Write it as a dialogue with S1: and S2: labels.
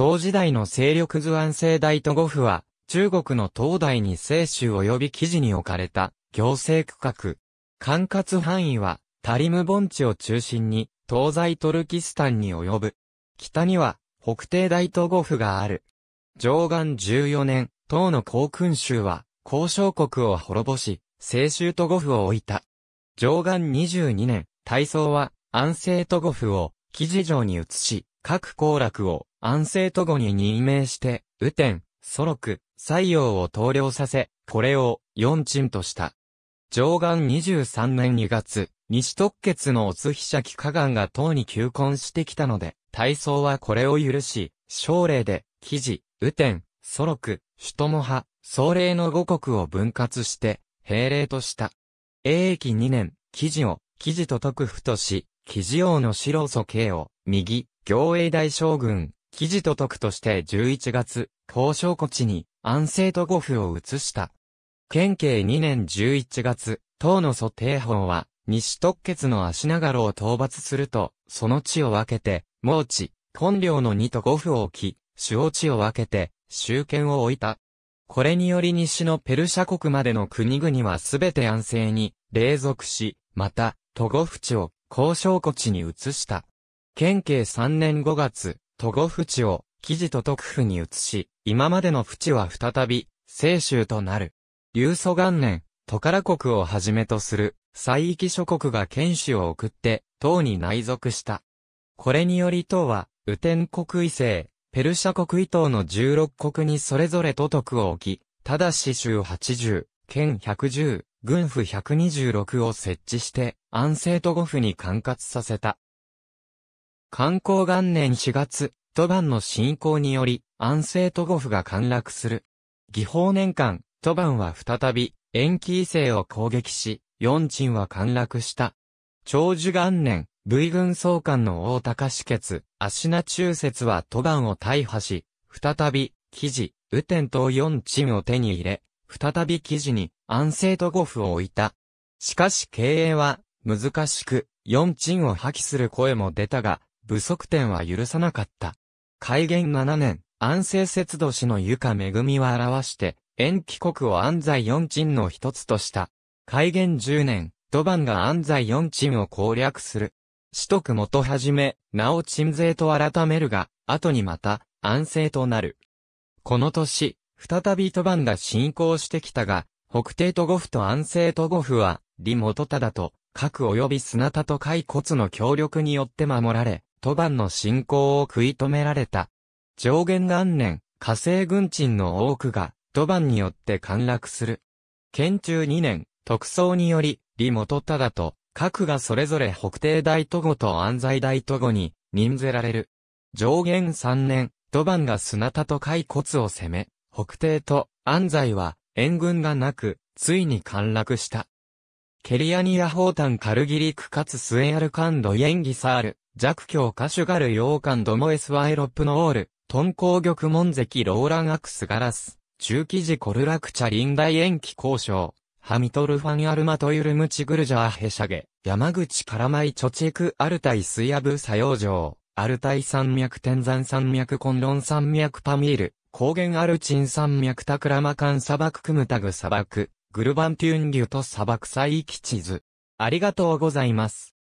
S1: 同時代の勢力図安政大都護府は、中国の東大に清州及び記事に置かれた行政区画。管轄範囲は、タリム盆地を中心に、東西トルキスタンに及ぶ。北には、北帝大都護府がある。上岸14年、唐の航空州は、交渉国を滅ぼし、清州都護府を置いた。上岸22年、大宋は、安政都護府を、記事城に移し、各行楽を、安政都後に任命して、雨天、祖禄、西洋を統領させ、これを四鎮とした。上岸23年2月、西特決のおツヒシャキ岸が党に求婚してきたので、大僧はこれを許し、奨励で、記事、雨天、祖禄、首都も派、総令の五国を分割して、兵令とした。英役2年、記事を、記事と徳府とし、記事王の白祖慶を、右、行英大将軍、記事と徳として11月、交渉庫地に安政と五府を移した。県警2年11月、党の蘇定法は、西特決の足長路を討伐すると、その地を分けて、盲地、根領の二と五府を置き、主王地を分けて、集権を置いた。これにより西のペルシャ国までの国々はすべて安政に、霊属し、また、都護府地を、交渉庫地に移した。県警3年5月、都後淵を、記事と徳府に移し、今までの淵は再び、清州となる。流祖元年、トカラ国をはじめとする、西域諸国が剣士を送って、唐に内属した。これにより唐は、雨天国異政、ペルシャ国伊党の16国にそれぞれ都督を置き、ただし州80、県110、軍府126を設置して、安政都護府に管轄させた。観光元年4月、都番の進行により、安政都護府が陥落する。義法年間、都番は再び、延期異性を攻撃し、四鎮は陥落した。長寿元年、V 軍総監の大高志決、足名中節は都番を大破し、再び、記事、雨天と四鎮を手に入れ、再び記事に、安政都護府を置いた。しかし経営は、難しく、四鎮を破棄する声も出たが、不足点は許さなかった。開元7年、安政節度氏の床恵は表して、延期国を安西四鎮の一つとした。開元10年、土番が安西四鎮を攻略する。四徳元はじめ、名を鎮税と改めるが、後にまた、安政となる。この年、再び土番が進行してきたが、北帝都五府と安政都五府は、李元忠と、核及び砂田と甲骨の協力によって守られ、都番の侵攻を食い止められた。上元元年、火星軍鎮の多くが、都番によって陥落する。県中2年、特捜により、李元忠と、各がそれぞれ北帝大都護と安西大都護に任ぜられる。上元3年、都番が砂田と海骨を攻め、北帝と安西は援軍がなく、ついに陥落した。ケリアニア・砲ーカルギリ・クカツ・スエアル・カンド・イエンギサール、弱教歌手ガル洋館ドモエスワエロプノオール、トンコギョクモンゼキローランアクスガラス、中記事コルラクチャリンダイエンキ交渉、ハミトルファンアルマトユルムチグルジャーヘシャゲ、山口カラマイチョチクアルタイスヤブ作ョウ、アルタイ山脈天山山脈コンロン山脈パミール、高原アルチン山脈タクラマカン砂漠クムタグ砂漠、グルバンテュンギュと砂漠サイ基地図。ありがとうございます。